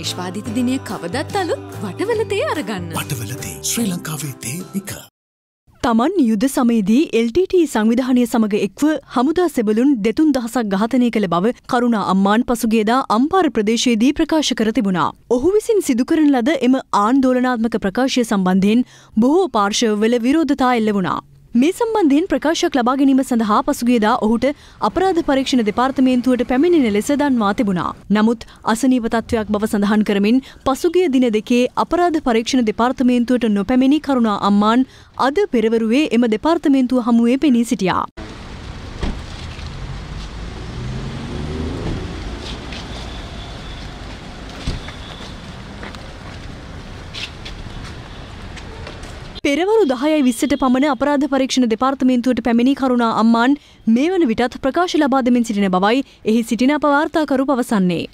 නිශ්වාධිත දිනය කවදත් අලුත් වටවලතේ අරගන්න වටවලතේ ශ්‍රී ලංකාවේ තේ එක. තමන් යුද සමේදී LTT සංවිධානය සමඟ එක්ව හමුදා සෙබලුන් දෙතුන් දහසක් ඝාතනය කළ බව කරුණා අම්මාන් පසුගේදා අම්පාර ප්‍රදේශයේදී ප්‍රකාශ කර තිබුණා. ඔහු විසින් සිදුකරන ලද එම ආන්දෝලනාත්මක ප්‍රකාශය සම්බන්ධයෙන් බොහෝ පාර්ශවවල විරෝධතා එල්ල වුණා. මේ සම්බන්ධයෙන් ප්‍රකාශයක් ලබා ගැනීම සඳහා පසුගියදා ඔහුට අපරාධ පරීක්ෂණ දෙපාර්තමේන්තුවට පැමිණෙන ලෙස දන්වා තිබුණා. නමුත් අසනීප තත්වයක් බව සඳහන් කරමින් පසුගිය දින දෙකේ අපරාධ පරීක්ෂණ දෙපාර්තමේන්තුවට නොපැමිණි කරුණා අම්මාන් අද පෙරවරුවේ එම දෙපාර්තමේන්තුව හමුවේ පෙනී සිටියා. පෙරවරු දහයයි විස්සට පමණ අපරාධ පරීක්ෂණ දෙපාර්තමේන්තුවට පැමිණි කරුණා අම්මාන් මේ වන විටත් ප්‍රකාශ ලබා දෙමින් සිටින බවයි එහි සිටින අපවාර්තාකරු පවසන්නේ.